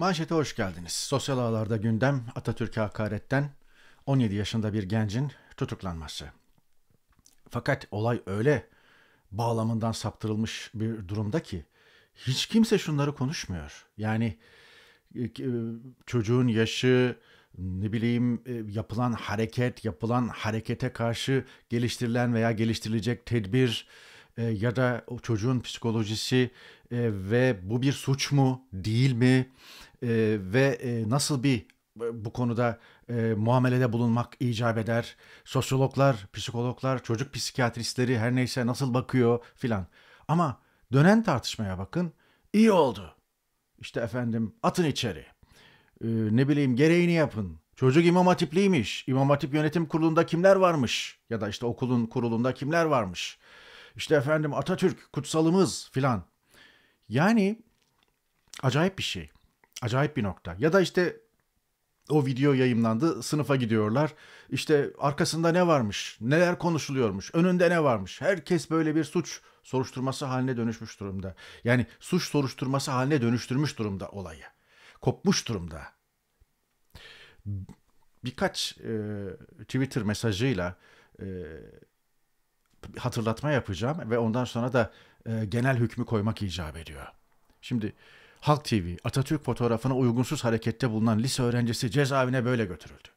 Manşete hoş geldiniz. Sosyal ağlarda gündem Atatürk'e hakaretten 17 yaşında bir gencin tutuklanması. Fakat olay öyle bağlamından saptırılmış bir durumda ki hiç kimse şunları konuşmuyor. Yani e, e, çocuğun yaşı, ne bileyim e, yapılan hareket, yapılan harekete karşı geliştirilen veya geliştirilecek tedbir ya da o çocuğun psikolojisi ve bu bir suç mu, değil mi? e, ve e, nasıl bir bu konuda e, muamelede bulunmak icap eder. Sosyologlar, psikologlar, çocuk psikiyatristleri her neyse nasıl bakıyor filan. Ama dönen tartışmaya bakın. iyi oldu. İşte efendim atın içeri. E, ne bileyim gereğini yapın. Çocuk imam hatipliymiş. İmam hatip yönetim kurulunda kimler varmış? Ya da işte okulun kurulunda kimler varmış? İşte efendim Atatürk kutsalımız filan. Yani acayip bir şey. Acayip bir nokta. Ya da işte o video yayımlandı. Sınıfa gidiyorlar. İşte arkasında ne varmış? Neler konuşuluyormuş? Önünde ne varmış? Herkes böyle bir suç soruşturması haline dönüşmüş durumda. Yani suç soruşturması haline dönüştürmüş durumda olayı. Kopmuş durumda. Birkaç e, Twitter mesajıyla e, hatırlatma yapacağım ve ondan sonra da e, genel hükmü koymak icap ediyor. Şimdi Halk TV Atatürk fotoğrafına uygunsuz harekette bulunan lise öğrencisi cezaevine böyle götürüldü.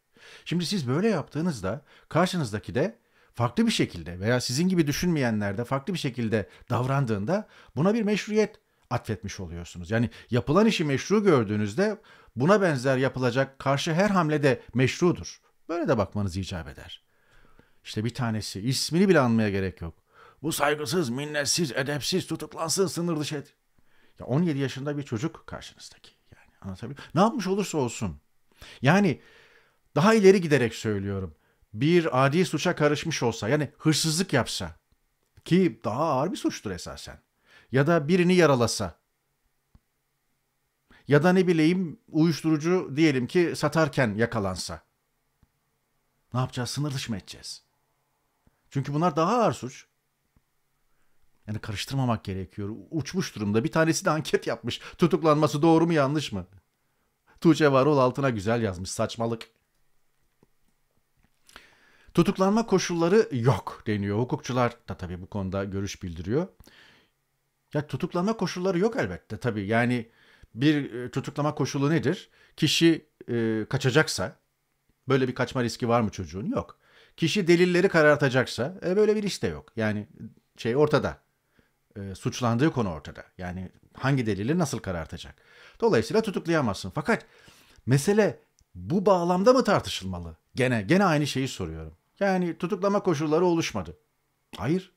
Şimdi siz böyle yaptığınızda karşınızdaki de farklı bir şekilde veya sizin gibi düşünmeyenler de farklı bir şekilde davrandığında buna bir meşruiyet atfetmiş oluyorsunuz. Yani yapılan işi meşru gördüğünüzde buna benzer yapılacak karşı her hamle de meşrudur. Böyle de bakmanız icap eder. İşte bir tanesi ismini bile anmaya gerek yok. Bu saygısız, minnetsiz, edepsiz tutuklansın, sınır dışı ya 17 yaşında bir çocuk karşınızdaki. Yani anlatabiliyor Ne yapmış olursa olsun. Yani daha ileri giderek söylüyorum. Bir adi suça karışmış olsa yani hırsızlık yapsa ki daha ağır bir suçtur esasen. Ya da birini yaralasa. Ya da ne bileyim uyuşturucu diyelim ki satarken yakalansa. Ne yapacağız? Sınır dışı mı edeceğiz? Çünkü bunlar daha ağır suç. Yani karıştırmamak gerekiyor. Uçmuş durumda. Bir tanesi de anket yapmış. Tutuklanması doğru mu yanlış mı? Tuğçe Varol altına güzel yazmış. Saçmalık. Tutuklanma koşulları yok deniyor. Hukukçular da tabii bu konuda görüş bildiriyor. Ya tutuklanma koşulları yok elbette tabii. Yani bir e, tutuklama koşulu nedir? Kişi e, kaçacaksa böyle bir kaçma riski var mı çocuğun? Yok. Kişi delilleri karartacaksa e, böyle bir iş de yok. Yani şey ortada e, suçlandığı konu ortada. Yani hangi delili nasıl karartacak? Dolayısıyla tutuklayamazsın. Fakat mesele bu bağlamda mı tartışılmalı? Gene gene aynı şeyi soruyorum. Yani tutuklama koşulları oluşmadı. Hayır.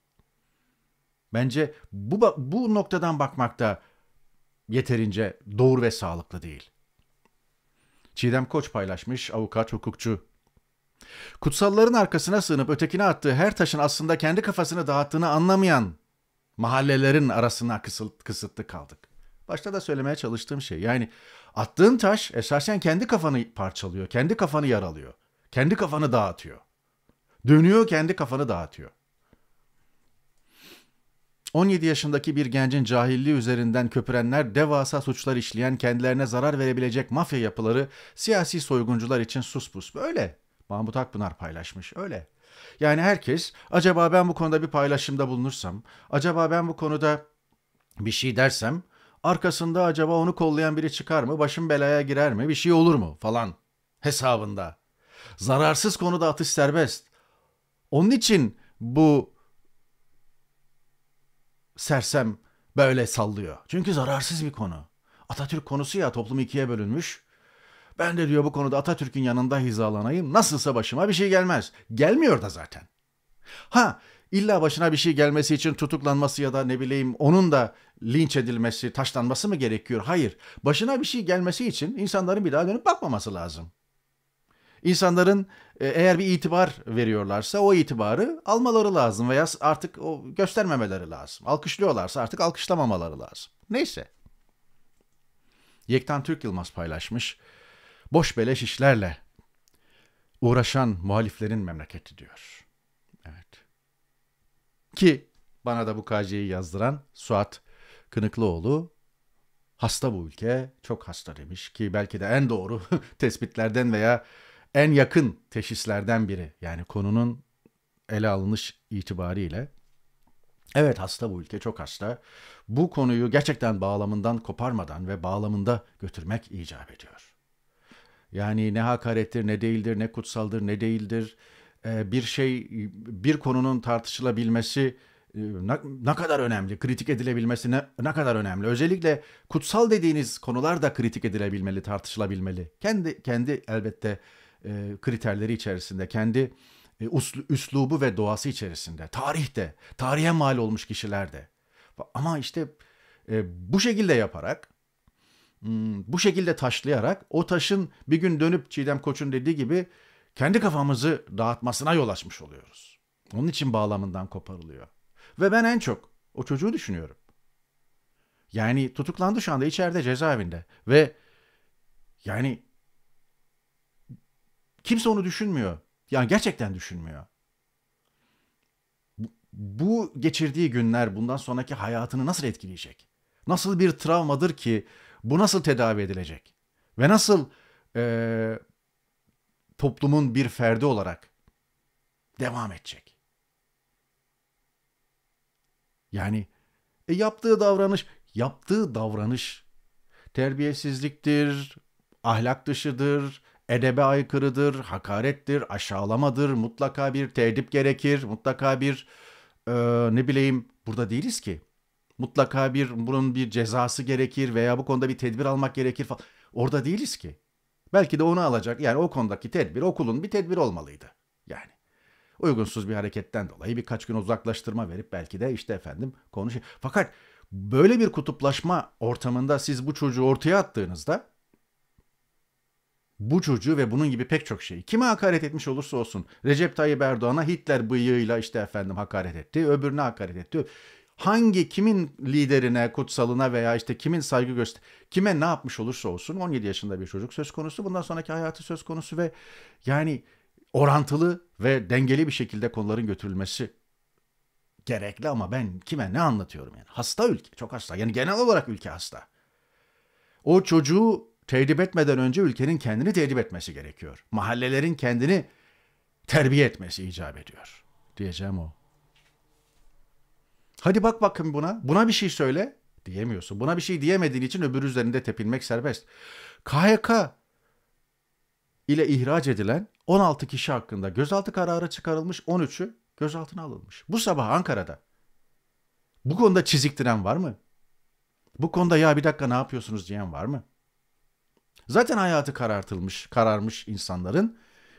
Bence bu bu noktadan bakmak da yeterince doğru ve sağlıklı değil. Çiğdem Koç paylaşmış avukat hukukçu. Kutsalların arkasına sığınıp ötekine attığı her taşın aslında kendi kafasını dağıttığını anlamayan mahallelerin arasına kısıt, kısıtlı kaldık. Başta da söylemeye çalıştığım şey yani attığın taş esasen kendi kafanı parçalıyor, kendi kafanı yaralıyor, kendi kafanı dağıtıyor. Dönüyor kendi kafanı dağıtıyor. 17 yaşındaki bir gencin cahilliği üzerinden köpürenler devasa suçlar işleyen kendilerine zarar verebilecek mafya yapıları siyasi soyguncular için sus pus. Böyle. Mahmut Akpınar paylaşmış. Öyle. Yani herkes acaba ben bu konuda bir paylaşımda bulunursam, acaba ben bu konuda bir şey dersem arkasında acaba onu kollayan biri çıkar mı, başım belaya girer mi, bir şey olur mu falan hesabında. Zararsız konuda atış serbest. Onun için bu sersem böyle sallıyor. Çünkü zararsız bir konu. Atatürk konusu ya toplum ikiye bölünmüş. Ben de diyor bu konuda Atatürk'ün yanında hizalanayım. Nasılsa başıma bir şey gelmez. Gelmiyor da zaten. Ha illa başına bir şey gelmesi için tutuklanması ya da ne bileyim onun da linç edilmesi, taşlanması mı gerekiyor? Hayır. Başına bir şey gelmesi için insanların bir daha dönüp bakmaması lazım. İnsanların e, eğer bir itibar veriyorlarsa o itibarı almaları lazım veya artık o göstermemeleri lazım. Alkışlıyorlarsa artık alkışlamamaları lazım. Neyse. Yektan Türk Yılmaz paylaşmış boş beleş işlerle uğraşan muhaliflerin memleketi diyor. Evet. Ki bana da bu KC'yi yazdıran Suat Kınıklıoğlu hasta bu ülke, çok hasta demiş ki belki de en doğru tespitlerden veya en yakın teşhislerden biri. Yani konunun ele alınış itibariyle Evet hasta bu ülke çok hasta. Bu konuyu gerçekten bağlamından koparmadan ve bağlamında götürmek icap ediyor. Yani ne hakarettir, ne değildir, ne kutsaldır, ne değildir. Ee, bir şey, bir konunun tartışılabilmesi e, ne, kadar önemli, kritik edilebilmesi ne, ne kadar önemli. Özellikle kutsal dediğiniz konular da kritik edilebilmeli, tartışılabilmeli. Kendi kendi elbette e, kriterleri içerisinde, kendi e, uslu, üslubu ve doğası içerisinde. Tarih de, tarihe mal olmuş kişiler de. Ama işte e, bu şekilde yaparak Hmm, bu şekilde taşlayarak o taşın bir gün dönüp Çiğdem Koç'un dediği gibi kendi kafamızı dağıtmasına yol açmış oluyoruz. Onun için bağlamından koparılıyor. Ve ben en çok o çocuğu düşünüyorum. Yani tutuklandı şu anda içeride cezaevinde ve yani kimse onu düşünmüyor. Yani gerçekten düşünmüyor. Bu geçirdiği günler bundan sonraki hayatını nasıl etkileyecek? Nasıl bir travmadır ki bu nasıl tedavi edilecek? Ve nasıl e, toplumun bir ferdi olarak devam edecek? Yani e, yaptığı davranış, yaptığı davranış terbiyesizliktir, ahlak dışıdır, edebe aykırıdır, hakarettir, aşağılamadır, mutlaka bir tedip gerekir, mutlaka bir e, ne bileyim burada değiliz ki. Mutlaka bir bunun bir cezası gerekir veya bu konuda bir tedbir almak gerekir falan. Orada değiliz ki. Belki de onu alacak yani o konudaki tedbir okulun bir tedbir olmalıydı. Yani uygunsuz bir hareketten dolayı birkaç gün uzaklaştırma verip belki de işte efendim konuş. Fakat böyle bir kutuplaşma ortamında siz bu çocuğu ortaya attığınızda bu çocuğu ve bunun gibi pek çok şeyi kime hakaret etmiş olursa olsun Recep Tayyip Erdoğan'a Hitler bıyığıyla işte efendim hakaret etti, öbürüne hakaret etti hangi kimin liderine, kutsalına veya işte kimin saygı göster kime ne yapmış olursa olsun 17 yaşında bir çocuk söz konusu. Bundan sonraki hayatı söz konusu ve yani orantılı ve dengeli bir şekilde konuların götürülmesi gerekli ama ben kime ne anlatıyorum yani. Hasta ülke, çok hasta. Yani genel olarak ülke hasta. O çocuğu tedip etmeden önce ülkenin kendini tedip etmesi gerekiyor. Mahallelerin kendini terbiye etmesi icap ediyor. Diyeceğim o. Hadi bak bakın buna. Buna bir şey söyle diyemiyorsun. Buna bir şey diyemediğin için öbür üzerinde tepinmek serbest. KHK ile ihraç edilen 16 kişi hakkında gözaltı kararı çıkarılmış 13'ü gözaltına alınmış. Bu sabah Ankara'da. Bu konuda çiziktiren var mı? Bu konuda ya bir dakika ne yapıyorsunuz diyen var mı? Zaten hayatı karartılmış, kararmış insanların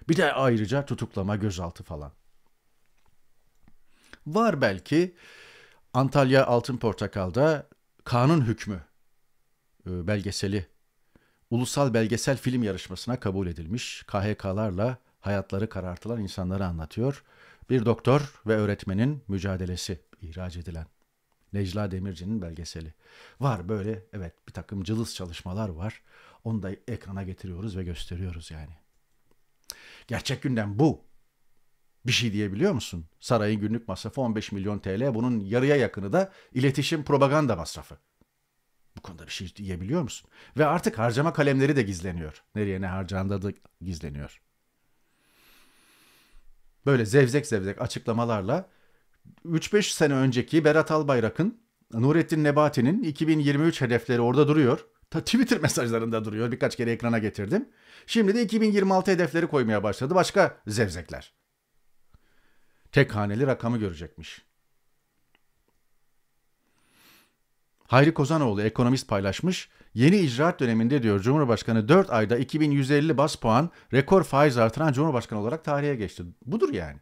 bir de ayrıca tutuklama, gözaltı falan. Var belki Antalya Altın Portakal'da Kanun Hükmü e, belgeseli ulusal belgesel film yarışmasına kabul edilmiş. KHK'larla hayatları karartılan insanları anlatıyor. Bir doktor ve öğretmenin mücadelesi ihraç edilen. Necla Demirci'nin belgeseli. Var böyle evet bir takım cılız çalışmalar var. Onu da ekrana getiriyoruz ve gösteriyoruz yani. Gerçek gündem bu bir şey diyebiliyor musun? Sarayın günlük masrafı 15 milyon TL. Bunun yarıya yakını da iletişim propaganda masrafı. Bu konuda bir şey diyebiliyor musun? Ve artık harcama kalemleri de gizleniyor. Nereye ne harcandığı da gizleniyor. Böyle zevzek zevzek açıklamalarla 3-5 sene önceki Berat Albayrak'ın Nurettin Nebati'nin 2023 hedefleri orada duruyor. Ta Twitter mesajlarında duruyor. Birkaç kere ekrana getirdim. Şimdi de 2026 hedefleri koymaya başladı başka zevzekler tek haneli rakamı görecekmiş. Hayri Kozanoğlu ekonomist paylaşmış. Yeni icraat döneminde diyor Cumhurbaşkanı 4 ayda 2150 bas puan rekor faiz artıran Cumhurbaşkanı olarak tarihe geçti. Budur yani.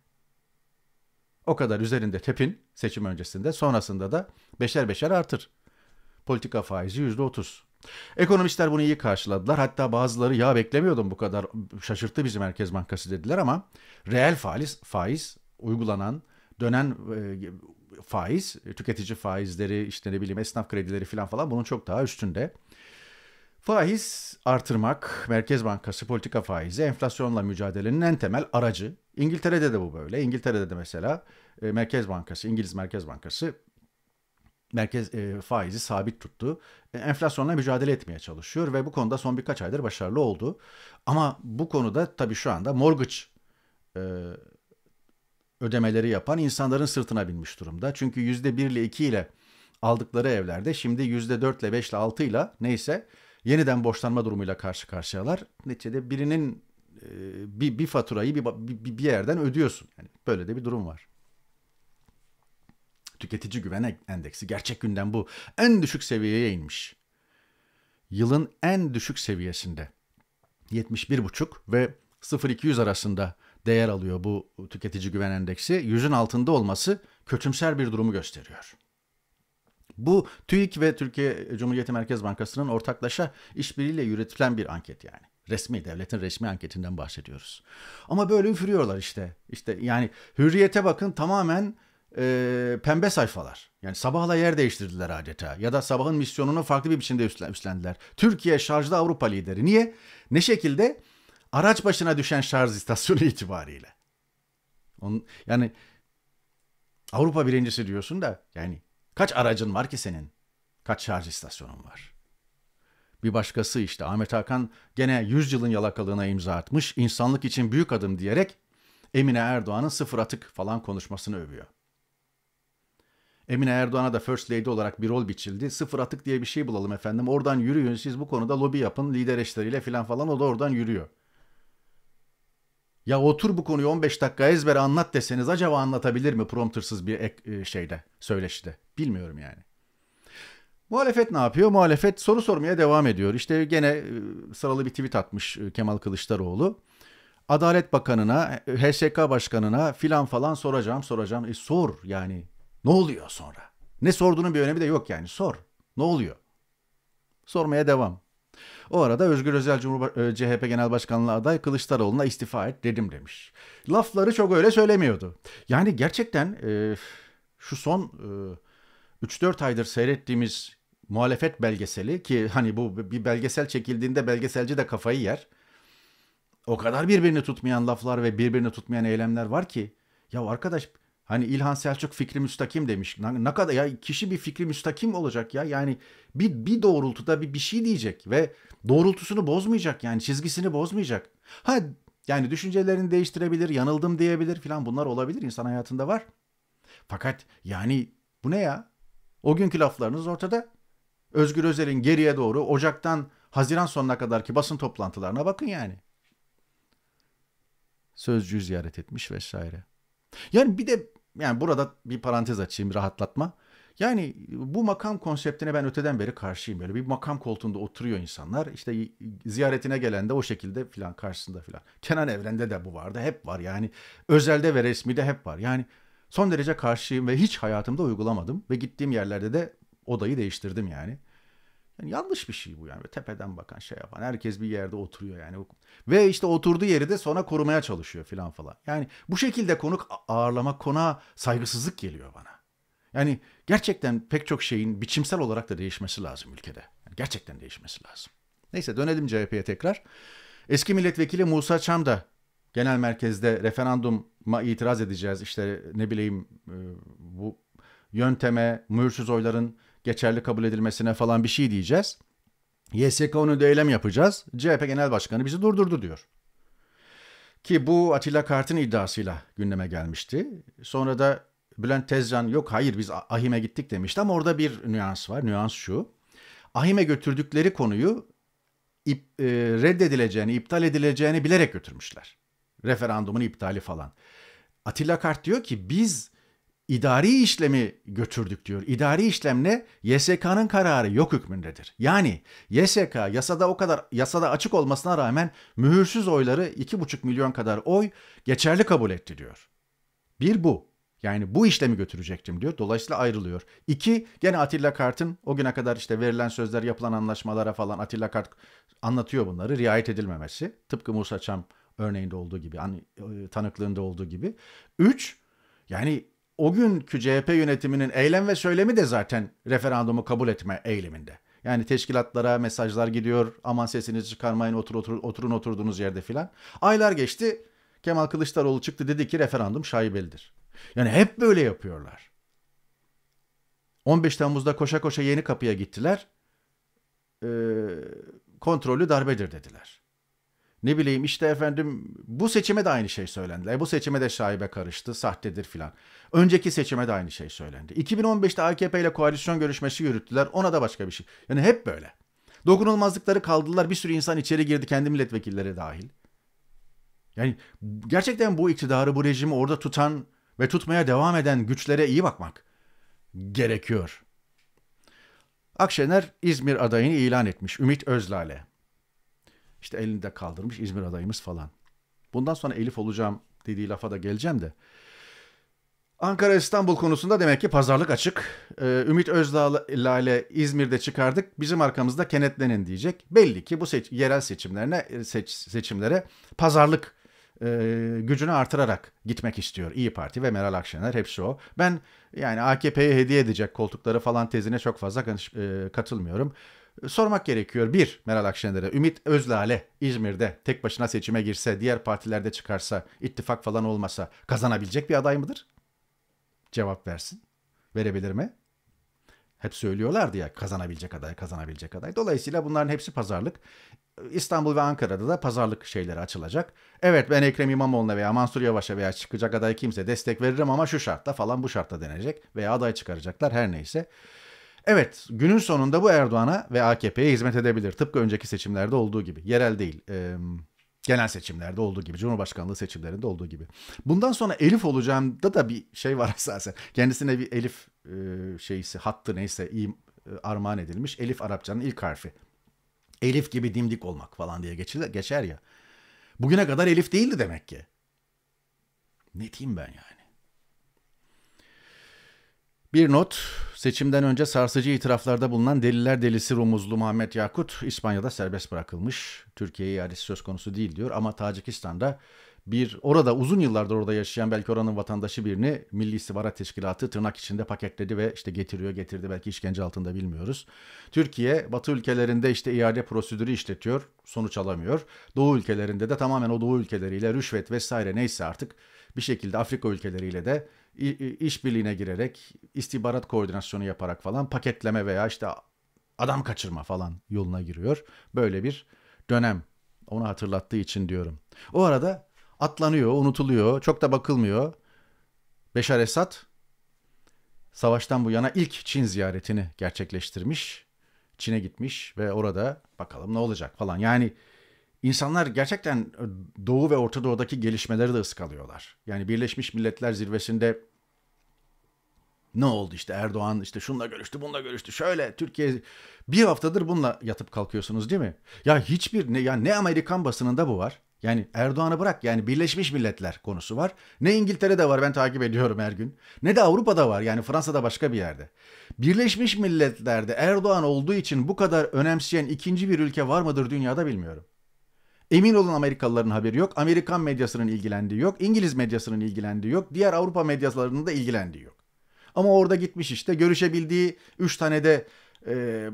O kadar üzerinde tepin seçim öncesinde sonrasında da beşer beşer artır. Politika faizi %30. Ekonomistler bunu iyi karşıladılar. Hatta bazıları ya beklemiyordum bu kadar şaşırttı bizi Merkez Bankası dediler ama reel faiz, faiz uygulanan dönen e, faiz, e, tüketici faizleri işte ne bileyim esnaf kredileri falan falan bunun çok daha üstünde. Faiz artırmak, Merkez Bankası politika faizi enflasyonla mücadelenin en temel aracı. İngiltere'de de bu böyle. İngiltere'de de mesela e, Merkez Bankası, İngiliz Merkez Bankası merkez e, faizi sabit tuttu. E, enflasyonla mücadele etmeye çalışıyor ve bu konuda son birkaç aydır başarılı oldu. Ama bu konuda tabii şu anda mortgage e, ödemeleri yapan insanların sırtına binmiş durumda. Çünkü %1 ile 2 ile aldıkları evlerde şimdi %4 ile 5 ile 6 ile neyse yeniden borçlanma durumuyla karşı karşıyalar. Neticede birinin e, bir, bir faturayı bir, bir, yerden ödüyorsun. Yani böyle de bir durum var. Tüketici güven endeksi gerçek günden bu en düşük seviyeye inmiş. Yılın en düşük seviyesinde 71,5 ve 0,200 arasında değer alıyor bu tüketici güven endeksi. Yüzün altında olması kötümser bir durumu gösteriyor. Bu TÜİK ve Türkiye Cumhuriyeti Merkez Bankası'nın ortaklaşa işbirliğiyle yürütülen bir anket yani. Resmi, devletin resmi anketinden bahsediyoruz. Ama böyle üfürüyorlar işte. İşte yani hürriyete bakın tamamen e, pembe sayfalar. Yani sabahla yer değiştirdiler adeta. Ya da sabahın misyonunu farklı bir biçimde üstlendiler. Türkiye şarjda Avrupa lideri. Niye? Ne şekilde? araç başına düşen şarj istasyonu itibariyle. Onun, yani Avrupa birincisi diyorsun da yani kaç aracın var ki senin? Kaç şarj istasyonun var? Bir başkası işte Ahmet Hakan gene 100 yılın yalakalığına imza atmış, insanlık için büyük adım diyerek Emine Erdoğan'ın sıfır atık falan konuşmasını övüyor. Emine Erdoğan'a da First Lady olarak bir rol biçildi. Sıfır atık diye bir şey bulalım efendim. Oradan yürüyün siz bu konuda lobi yapın lider eşleriyle falan falan o da oradan yürüyor. Ya otur bu konuyu 15 dakika ezber anlat deseniz acaba anlatabilir mi promptersız bir ek, e, şeyde, söyleşide? Bilmiyorum yani. Muhalefet ne yapıyor? Muhalefet soru sormaya devam ediyor. İşte gene e, sıralı bir tweet atmış e, Kemal Kılıçdaroğlu. Adalet Bakanı'na, HSK Başkanı'na filan falan soracağım soracağım. E sor yani ne oluyor sonra? Ne sorduğunun bir önemi de yok yani sor. Ne oluyor? Sormaya devam. O arada Özgür Özel Cumhurba- e, CHP Genel Başkanlığı aday Kılıçdaroğlu'na istifa et dedim demiş. Lafları çok öyle söylemiyordu. Yani gerçekten e, şu son e, 3-4 aydır seyrettiğimiz muhalefet belgeseli ki hani bu bir belgesel çekildiğinde belgeselci de kafayı yer. O kadar birbirini tutmayan laflar ve birbirini tutmayan eylemler var ki ya arkadaş Hani İlhan Selçuk fikri müstakim demiş. Ne kadar ya kişi bir fikri müstakim olacak ya. Yani bir, bir doğrultuda bir, bir şey diyecek ve doğrultusunu bozmayacak yani çizgisini bozmayacak. Ha yani düşüncelerini değiştirebilir, yanıldım diyebilir filan bunlar olabilir insan hayatında var. Fakat yani bu ne ya? O günkü laflarınız ortada. Özgür Özel'in geriye doğru Ocak'tan Haziran sonuna kadar ki basın toplantılarına bakın yani. Sözcüyü ziyaret etmiş vesaire. Yani bir de yani burada bir parantez açayım rahatlatma. Yani bu makam konseptine ben öteden beri karşıyım. Böyle bir makam koltuğunda oturuyor insanlar. İşte ziyaretine gelen de o şekilde filan karşısında filan. Kenan Evren'de de bu vardı. Hep var yani. Özelde ve resmi de hep var. Yani son derece karşıyım ve hiç hayatımda uygulamadım. Ve gittiğim yerlerde de odayı değiştirdim yani. Yani yanlış bir şey bu yani. Tepeden bakan şey yapan. Herkes bir yerde oturuyor yani. Ve işte oturduğu yeri de sonra korumaya çalışıyor filan falan. Yani bu şekilde konuk ağırlama kona saygısızlık geliyor bana. Yani gerçekten pek çok şeyin biçimsel olarak da değişmesi lazım ülkede. Yani gerçekten değişmesi lazım. Neyse dönelim CHP'ye tekrar. Eski milletvekili Musa Çam da genel merkezde referanduma itiraz edeceğiz. İşte ne bileyim e, bu yönteme, mühürsüz oyların geçerli kabul edilmesine falan bir şey diyeceğiz. YSK önünde eylem yapacağız. CHP Genel Başkanı bizi durdurdu diyor. Ki bu Atilla Kart'ın iddiasıyla gündeme gelmişti. Sonra da Bülent Tezcan yok hayır biz Ahim'e gittik demişti ama orada bir nüans var. Nüans şu. Ahim'e götürdükleri konuyu ip, e, reddedileceğini, iptal edileceğini bilerek götürmüşler. Referandumun iptali falan. Atilla Kart diyor ki biz idari işlemi götürdük diyor. İdari işlem ne? YSK'nın kararı yok hükmündedir. Yani YSK yasada o kadar yasada açık olmasına rağmen mühürsüz oyları 2,5 milyon kadar oy geçerli kabul etti diyor. Bir bu. Yani bu işlemi götürecektim diyor. Dolayısıyla ayrılıyor. İki, gene Atilla Kart'ın o güne kadar işte verilen sözler, yapılan anlaşmalara falan Atilla Kart anlatıyor bunları. Riayet edilmemesi. Tıpkı Musa Çam örneğinde olduğu gibi, hani, e, tanıklığında olduğu gibi. Üç, yani o günkü CHP yönetiminin eylem ve söylemi de zaten referandumu kabul etme eyleminde. Yani teşkilatlara mesajlar gidiyor. Aman sesinizi çıkarmayın otur, otur, oturun oturduğunuz yerde filan. Aylar geçti. Kemal Kılıçdaroğlu çıktı dedi ki referandum şaibelidir. Yani hep böyle yapıyorlar. 15 Temmuz'da koşa koşa yeni kapıya gittiler. E, kontrollü darbedir dediler. Ne bileyim işte efendim bu seçime de aynı şey söylendi. E bu seçime de şaibe karıştı, sahtedir filan. Önceki seçime de aynı şey söylendi. 2015'te AKP ile koalisyon görüşmesi yürüttüler. Ona da başka bir şey. Yani hep böyle. Dokunulmazlıkları kaldılar. Bir sürü insan içeri girdi kendi milletvekilleri dahil. Yani gerçekten bu iktidarı, bu rejimi orada tutan ve tutmaya devam eden güçlere iyi bakmak gerekiyor. Akşener İzmir adayını ilan etmiş Ümit Özlale işte elini de kaldırmış İzmir adayımız falan. Bundan sonra Elif olacağım dediği lafa da geleceğim de. Ankara İstanbul konusunda demek ki pazarlık açık. Ee, Ümit Özdağ ile İzmir'de çıkardık. Bizim arkamızda kenetlenin diyecek. Belli ki bu seç yerel seçimlerine seç seçimlere pazarlık e, gücünü artırarak gitmek istiyor. İyi Parti ve Meral Akşener hepsi o. Ben yani AKP'ye hediye edecek koltukları falan tezine çok fazla e, katılmıyorum. E, sormak gerekiyor. Bir, Meral Akşener'e Ümit Özlale İzmir'de tek başına seçime girse, diğer partilerde çıkarsa, ittifak falan olmasa kazanabilecek bir aday mıdır? Cevap versin. Verebilir mi? Hep söylüyorlardı ya kazanabilecek aday, kazanabilecek aday. Dolayısıyla bunların hepsi pazarlık. İstanbul ve Ankara'da da pazarlık şeyleri açılacak. Evet ben Ekrem İmamoğlu'na veya Mansur Yavaş'a veya çıkacak aday kimse destek veririm ama şu şartta falan bu şartta denecek veya aday çıkaracaklar her neyse. Evet günün sonunda bu Erdoğan'a ve AKP'ye hizmet edebilir. Tıpkı önceki seçimlerde olduğu gibi. Yerel değil. E, genel seçimlerde olduğu gibi. Cumhurbaşkanlığı seçimlerinde olduğu gibi. Bundan sonra Elif olacağımda da bir şey var esasen. Kendisine bir Elif e, şeysi hattı neyse iyi e, armağan edilmiş. Elif Arapçanın ilk harfi. Elif gibi dimdik olmak falan diye geçilir, geçer ya. Bugüne kadar Elif değildi demek ki. Ne diyeyim ben yani? Bir not, seçimden önce sarsıcı itiraflarda bulunan deliller delisi Rumuzlu Muhammed Yakut İspanya'da serbest bırakılmış. Türkiye'ye iadesi söz konusu değil diyor ama Tacikistan'da bir orada uzun yıllardır orada yaşayan belki oranın vatandaşı birini Milli İstihbarat Teşkilatı tırnak içinde paketledi ve işte getiriyor getirdi belki işkence altında bilmiyoruz. Türkiye batı ülkelerinde işte iade prosedürü işletiyor sonuç alamıyor. Doğu ülkelerinde de tamamen o doğu ülkeleriyle rüşvet vesaire neyse artık bir şekilde Afrika ülkeleriyle de işbirliğine girerek, istihbarat koordinasyonu yaparak falan paketleme veya işte adam kaçırma falan yoluna giriyor. Böyle bir dönem onu hatırlattığı için diyorum. O arada atlanıyor, unutuluyor, çok da bakılmıyor. Beşar Esad savaştan bu yana ilk Çin ziyaretini gerçekleştirmiş. Çin'e gitmiş ve orada bakalım ne olacak falan. Yani İnsanlar gerçekten e, Doğu ve Orta Doğu'daki gelişmeleri de ıskalıyorlar. Yani Birleşmiş Milletler Zirvesi'nde ne oldu işte Erdoğan işte şunla görüştü bunla görüştü şöyle Türkiye bir haftadır bununla yatıp kalkıyorsunuz değil mi? Ya hiçbir ne ya ne Amerikan basınında bu var. Yani Erdoğan'ı bırak yani Birleşmiş Milletler konusu var. Ne İngiltere'de var ben takip ediyorum her gün. Ne de Avrupa'da var yani Fransa'da başka bir yerde. Birleşmiş Milletler'de Erdoğan olduğu için bu kadar önemseyen ikinci bir ülke var mıdır dünyada bilmiyorum. Emin olun Amerikalıların haberi yok. Amerikan medyasının ilgilendiği yok. İngiliz medyasının ilgilendiği yok. Diğer Avrupa medyalarının da ilgilendiği yok. Ama orada gitmiş işte görüşebildiği 3 tane de e,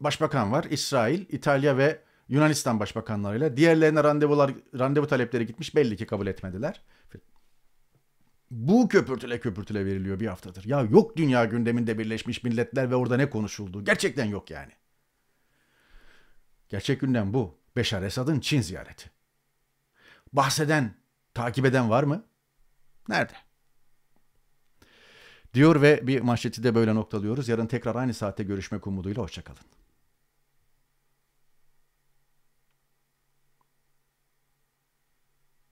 başbakan var. İsrail, İtalya ve Yunanistan başbakanlarıyla. Diğerlerine randevular randevu talepleri gitmiş belli ki kabul etmediler. Bu köpürtüle köpürtüle veriliyor bir haftadır. Ya yok dünya gündeminde Birleşmiş Milletler ve orada ne konuşuldu. Gerçekten yok yani. Gerçek gündem bu. Beşar Esad'ın Çin ziyareti. Bahseden, takip eden var mı? Nerede? Diyor ve bir manşeti de böyle noktalıyoruz. Yarın tekrar aynı saatte görüşmek umuduyla hoşçakalın.